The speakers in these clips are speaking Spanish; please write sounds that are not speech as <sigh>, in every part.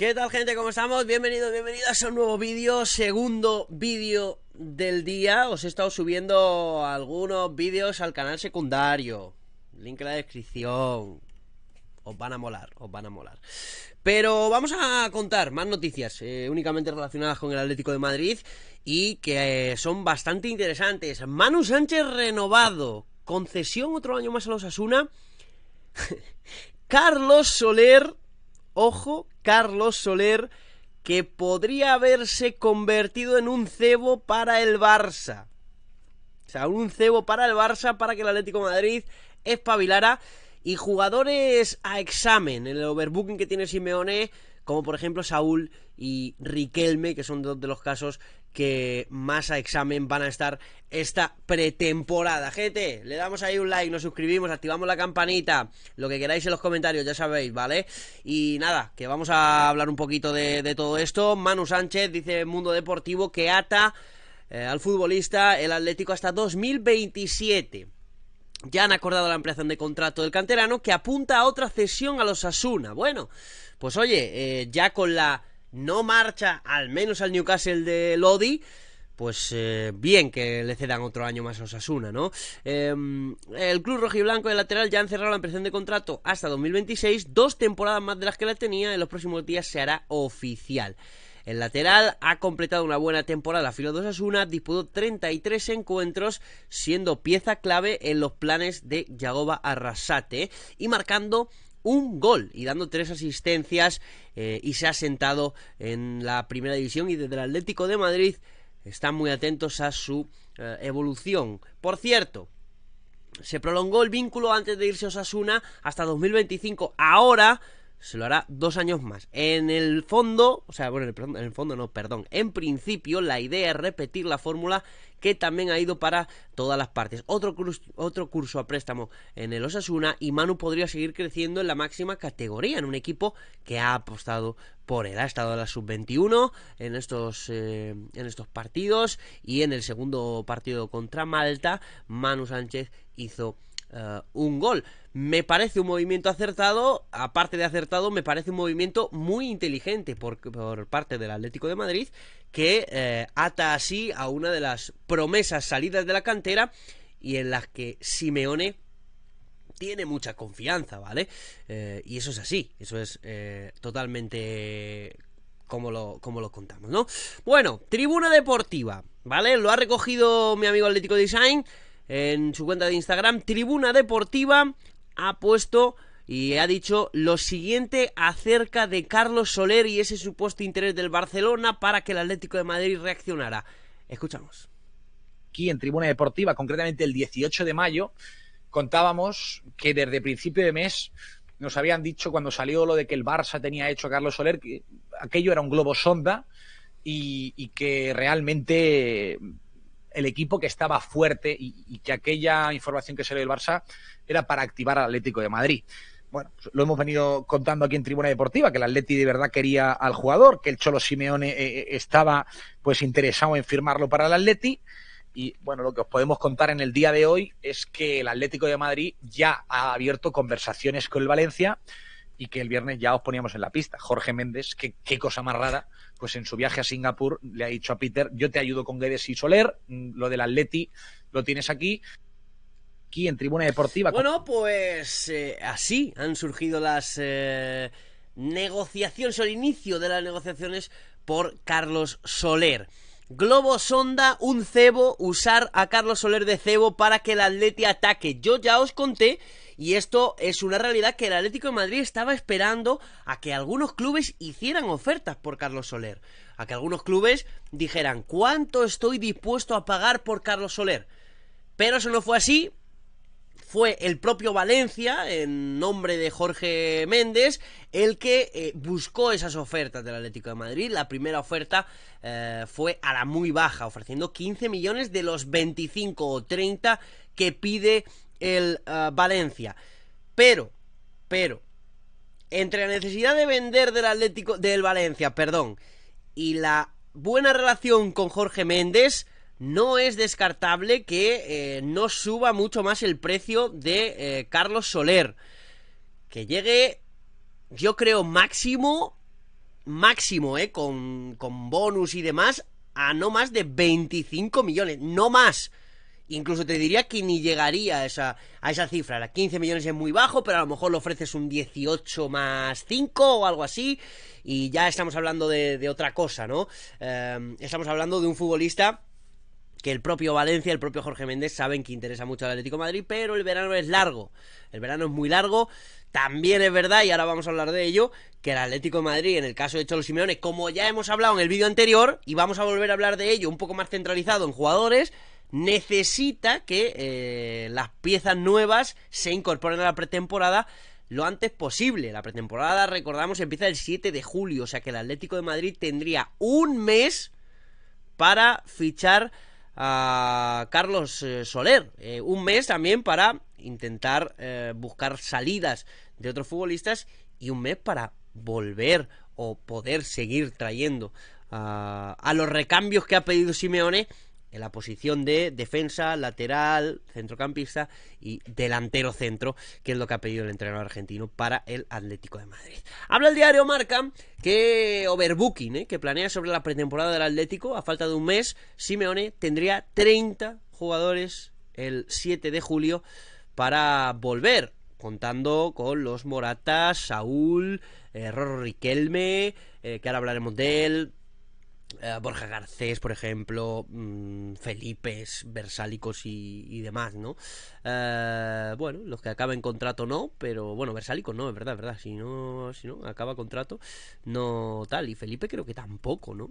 ¿Qué tal gente? ¿Cómo estamos? Bienvenidos, bienvenidos a un nuevo vídeo, segundo vídeo del día. Os he estado subiendo algunos vídeos al canal secundario. Link en la descripción. Os van a molar, os van a molar. Pero vamos a contar más noticias eh, únicamente relacionadas con el Atlético de Madrid y que eh, son bastante interesantes. Manu Sánchez renovado, concesión otro año más a los Asuna. <laughs> Carlos Soler ojo, Carlos Soler, que podría haberse convertido en un cebo para el Barça. O sea, un cebo para el Barça para que el Atlético de Madrid espabilara. Y jugadores a examen, En el overbooking que tiene Simeone, como por ejemplo Saúl y Riquelme, que son dos de los casos que más a examen van a estar esta pretemporada. Gente, le damos ahí un like, nos suscribimos, activamos la campanita, lo que queráis en los comentarios, ya sabéis, ¿vale? Y nada, que vamos a hablar un poquito de, todo esto. Manu Sánchez dice Mundo Deportivo que ata eh, al futbolista el Atlético hasta 2027. Ya han acordado la ampliación de contrato del canterano que apunta a otra cesión a los Asuna. Bueno, pues oye, eh, ya con la no marcha, al menos al Newcastle de Lodi, pues eh, bien que le cedan otro año más a Osasuna, ¿no? Em, el club rojiblanco de lateral ya han cerrado la impresión de contrato hasta 2026, dos temporadas más de las que la tenía, en los próximos días se hará oficial. El lateral ha completado una buena temporada a filo de Osasuna, disputó 33 encuentros, siendo pieza clave en los planes de Yagoba Arrasate y marcando un gol y dando tres asistencias eh, y se ha sentado en la primera división y desde el Atlético de Madrid están muy atentos a su eh, evolución. Por cierto, se prolongó el vínculo antes de irse a Osasuna hasta 2025. Ahora se lo hará dos años más. En el fondo, o sea, bueno, en el fondo no, perdón, en principio la idea es repetir la fórmula que también ha ido para todas las partes. Otro, curso, otro curso a préstamo en el Osasuna y Manu podría seguir creciendo en la máxima categoría, en un equipo que ha apostado por él. Ha estado en la sub-21 en, estos, eh, en estos partidos y en el segundo partido contra Malta, Manu Sánchez hizo eh, un gol. Me parece un movimiento acertado, aparte de acertado, me parece un movimiento muy inteligente por, por parte del Atlético de Madrid, que eh, ata así a una de las promesas salidas de la cantera y en las que Simeone tiene mucha confianza, ¿vale? Eh, y eso es así, eso es totalmente como lo, como lo contamos, ¿no? Bueno, tribuna deportiva, ¿vale? Lo ha recogido mi amigo Atlético Design en su cuenta de Instagram, Tribuna Deportiva, ha puesto y ha dicho lo siguiente acerca de Carlos Soler y ese supuesto interés del Barcelona para que el Atlético de Madrid reaccionara. Escuchamos. Aquí en Tribuna Deportiva, concretamente el 18 de mayo, contábamos que desde principio de mes nos habían dicho cuando salió lo de que el Barça tenía hecho a Carlos Soler que aquello era un globo sonda y, y que realmente el equipo que estaba fuerte y, que aquella información que salió del Barça era para activar al Atlético de Madrid bueno, pues lo hemos venido contando aquí en Tribuna Deportiva, que el Atleti de verdad quería al jugador, que el Cholo Simeone eh, eh, estaba pues interesado en firmarlo para el Atleti. Y bueno, lo que os podemos contar en el día de hoy es que el Atlético de Madrid ya ha abierto conversaciones con el Valencia y que el viernes ya os poníamos en la pista. Jorge Méndez, qué, qué cosa más rara, pues en su viaje a Singapur le ha dicho a Peter, yo te ayudo con Guedes y Soler, mm, lo del Atleti lo tienes aquí, aquí en Tribuna Deportiva. Bueno, pues eh, así han surgido las eh, negociaciones, o el inicio de las negociaciones por Carlos Soler. Globo sonda, un cebo, usar a Carlos Soler de cebo para que el Atlético ataque. Yo ya os conté, y esto es una realidad, que el Atlético de Madrid estaba esperando a que algunos clubes hicieran ofertas por Carlos Soler. A que algunos clubes dijeran, ¿cuánto estoy dispuesto a pagar por Carlos Soler? Pero eso no fue así, fue el propio Valencia, en nombre de Jorge Méndez, el que eh, buscó esas ofertas del Atlético de Madrid. La primera oferta eh, fue a la muy baja, ofreciendo 15 millones de los 25 o 30 que pide el eh, Valencia. Pero, pero, entre la necesidad de vender del Atlético, del Valencia, perdón, y la buena relación con Jorge Méndez, no es descartable que eh, no suba mucho más el precio de eh, Carlos Soler. Que llegue, yo creo, máximo, máximo, eh, con, bonus y demás, a no más de 25 millones, no más. Incluso te diría que ni llegaría a esa, a cifra. 15 millones es muy bajo, pero a lo mejor le ofreces un 18 más 5 o algo así. Y ya estamos hablando de, otra cosa, ¿no? Em, estamos hablando de un futbolista que el propio Valencia, el propio Jorge Méndez saben que interesa mucho al Atlético Madrid, pero el verano es largo. El verano es muy largo. También es verdad, y ahora vamos a hablar de ello, que el Atlético de Madrid, en el caso de Cholo Simeone, como ya hemos hablado en el vídeo anterior, y vamos a volver a hablar de ello un poco más centralizado en jugadores, necesita que eh, las piezas nuevas se incorporen a la pretemporada lo antes posible. La pretemporada, recordamos, empieza el 7 de julio, o sea que el Atlético de Madrid tendría un mes para fichar a Carlos eh, Soler. Eh, un mes también para intentar eh, buscar salidas de otros futbolistas y un mes para volver o poder seguir trayendo a los recambios que ha pedido Simeone en la posición de defensa, lateral, centrocampista y delantero centro, que es lo que ha pedido el entrenador argentino para el Atlético de Madrid. Habla el diario Marca que overbooking, eh, que planea sobre la pretemporada del Atlético, a falta de un mes, Simeone tendría 30 jugadores el 7 de julio para volver, contando con los Moratas, Saúl, eh, Rorriquelme, eh, que ahora hablaremos de él, eh, Borja Garcés, por ejemplo, Felipe, mm, Felipes, Versálicos y, demás, ¿no? Eh, bueno, los que acaben contrato no, pero bueno, Versálicos no, es verdad, es verdad. Si no, si no, acaba contrato, no tal. Y Felipe creo que tampoco, ¿no?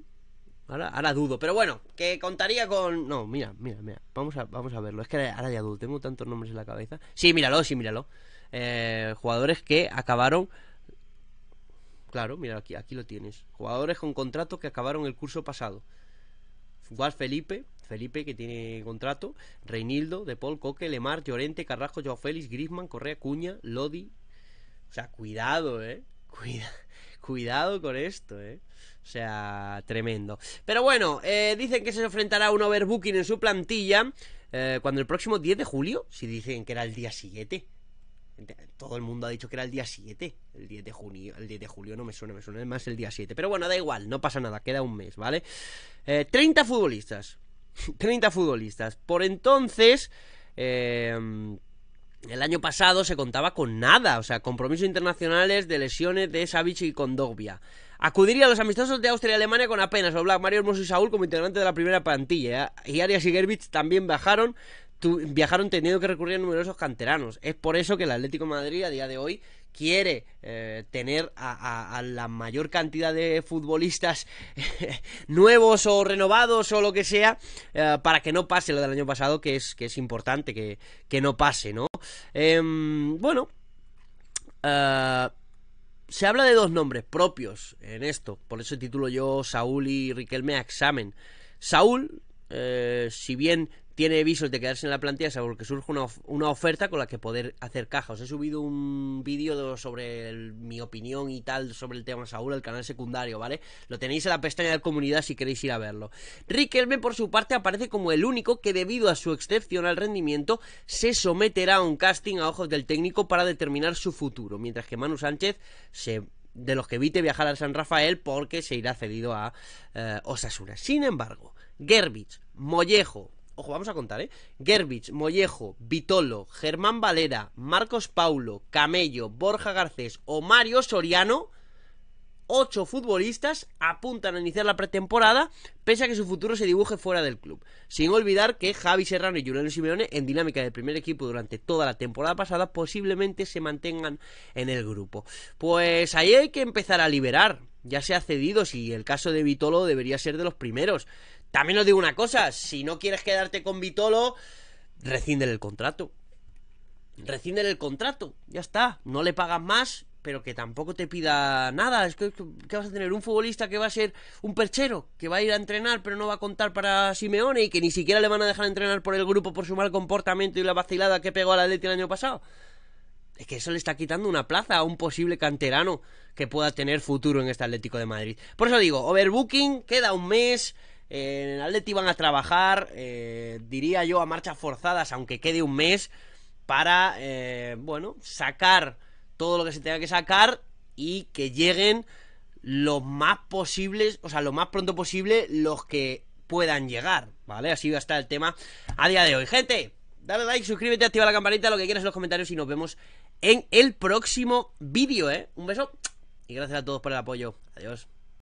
Ahora, ahora dudo, pero bueno, que contaría con. No, mira, mira, mira. Vamos a, vamos a verlo. Es que ahora ya dudo, tengo tantos nombres en la cabeza. Sí, míralo, sí, míralo. Eh, jugadores que acabaron Claro, mira, aquí, aquí lo tienes. Jugadores con contrato que acabaron el curso pasado. Igual Felipe, Felipe que tiene contrato, Reinildo, De Paul, Coque, Lemar, Llorente, Carrasco, Joao Félix, Grisman, Correa, Cuña, Lodi. O sea, cuidado, ¿eh? <laughs> cuidado con esto, ¿eh? O sea, tremendo. Pero bueno, eh, dicen que se enfrentará a un overbooking en su plantilla eh, cuando el próximo 10 de julio, si dicen que era el día siguiente. Todo el mundo ha dicho que era el día 7. El 10 de junio. El 10 de julio no me suena, me suena más el día 7. Pero bueno, da igual, no pasa nada, queda un mes, ¿vale? 30 eh, futbolistas. 30 <laughs> futbolistas. Por entonces. Em, el año pasado se contaba con nada, o sea, compromisos internacionales de lesiones de Savic y Condovia Acudiría a los amistosos de Austria y Alemania con apenas Oblak, Mario Hermoso y Saúl como integrante de la primera plantilla. ¿eh? Y Arias y Gerbich también bajaron viajaron teniendo que recurrir a numerosos canteranos. Es por eso que el Atlético Madrid a día de hoy quiere eh, tener a, la mayor cantidad de futbolistas <laughs> nuevos o renovados o lo que sea eh, para que no pase lo del año pasado, que es, que es importante que, no pase, ¿no? Em, bueno, eh, se habla de dos nombres propios en esto, por eso título yo Saúl y Riquelme a examen. Saúl, si bien tiene visos de quedarse en la plantilla, porque que surge una, oferta con la que poder hacer caja. Os he subido un vídeo sobre mi opinión y tal sobre el tema Saúl, el canal secundario, ¿vale? Lo tenéis en la pestaña de comunidad si queréis ir a verlo. Riquelme, por su parte, aparece como el único que, debido a su excepcional rendimiento, se someterá a un casting a ojos del técnico para determinar su futuro, mientras que Manu Sánchez se de los que evite viajar a San Rafael porque se irá cedido a eh, osasura Sin embargo, Gerbich, Mollejo, ojo, vamos a contar, ¿eh? Gerbich, Mollejo, Vitolo, Germán Valera, Marcos Paulo, Camello, Borja Garcés o Mario Soriano, ocho futbolistas apuntan a iniciar la pretemporada, pese a que su futuro se dibuje fuera del club. Sin olvidar que Javi Serrano y Juliano Simeone, en dinámica del primer equipo durante toda la temporada pasada, posiblemente se mantengan en el grupo. Pues ahí hay que empezar a liberar. Ya se ha cedido, si el caso de Vitolo debería ser de los primeros. También os digo una cosa, si no quieres quedarte con Vitolo, rescinden el contrato. Rescinden el contrato, ya está. No le pagas más, pero que tampoco te pida nada. Es que, vas a tener un futbolista que va a ser un perchero, que va a ir a entrenar, pero no va a contar para Simeone y que ni siquiera le van a dejar entrenar por el grupo por su mal comportamiento y la vacilada que pegó la Atleti el año pasado. Es que eso le está quitando una plaza a un posible canterano que pueda tener futuro en este Atlético de Madrid. Por eso digo, overbooking, queda un mes. En el Atleti van a trabajar, eh, diría yo, a marchas forzadas, aunque quede un mes, para, eh, bueno, sacar todo lo que se tenga que sacar y que lleguen lo más posibles, o sea, lo más pronto posible los que puedan llegar, ¿vale? Así va a estar el tema a día de hoy. Gente, dale like, suscríbete, activa la campanita, lo que quieras en los comentarios y nos vemos en el próximo vídeo, ¿eh? Un beso y gracias a todos por el apoyo. Adiós.